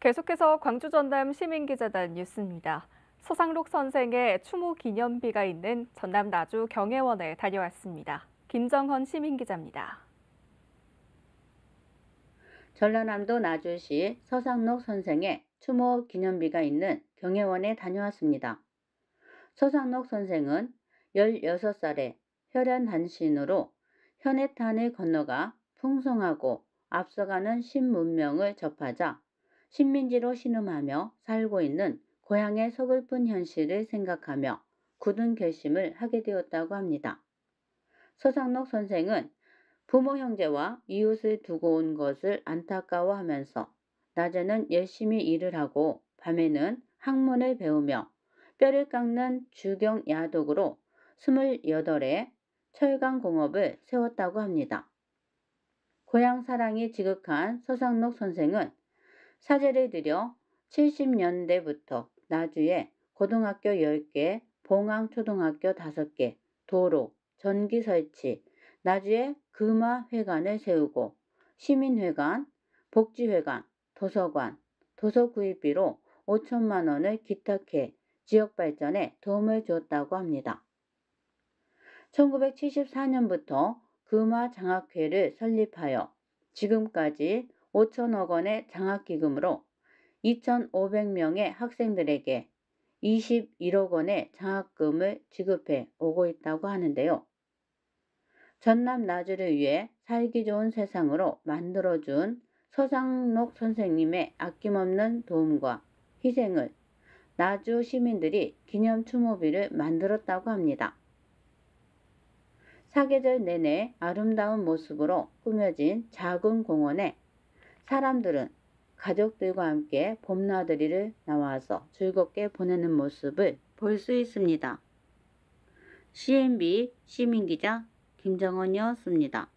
계속해서 광주 전남 시민기자단 뉴스입니다. 서상록 선생의 추모 기념비가 있는 전남 나주 경혜원에 다녀왔습니다. 김정헌 시민기자입니다. 전라남도 나주시 서상록 선생의 추모 기념비가 있는 경혜원에 다녀왔습니다. 서상록 선생은 16살에 혈연 단신으로 현해탄을 건너가 풍성하고 앞서가는 신문명을 접하자 식민지로 신음하며 살고 있는 고향의 서글픈 현실을 생각하며 굳은 결심을 하게 되었다고 합니다. 서상록 선생은 부모 형제와 이웃을 두고 온 것을 안타까워하면서 낮에는 열심히 일을 하고 밤에는 학문을 배우며 뼈를 깎는 주경 야독으로 2 8에 철강공업을 세웠다고 합니다. 고향 사랑이 지극한 서상록 선생은 사제를 들여 70년대부터 나주에 고등학교 10개, 봉황초등학교 5개, 도로, 전기 설치, 나주에 금화회관을 세우고 시민회관, 복지회관, 도서관, 도서구입비로 5천만 원을 기탁해 지역 발전에 도움을 주었다고 합니다. 1974년부터 금화장학회를 설립하여 지금까지 5천억 원의 장학기금으로 2,500명의 학생들에게 21억 원의 장학금을 지급해 오고 있다고 하는데요. 전남 나주를 위해 살기 좋은 세상으로 만들어준 서상록 선생님의 아낌없는 도움과 희생을 나주 시민들이 기념 추모비를 만들었다고 합니다. 사계절 내내 아름다운 모습으로 꾸며진 작은 공원에 사람들은 가족들과 함께 봄나들이를 나와서 즐겁게 보내는 모습을 볼 수 있습니다. CNB 시민기자 김정은이었습니다.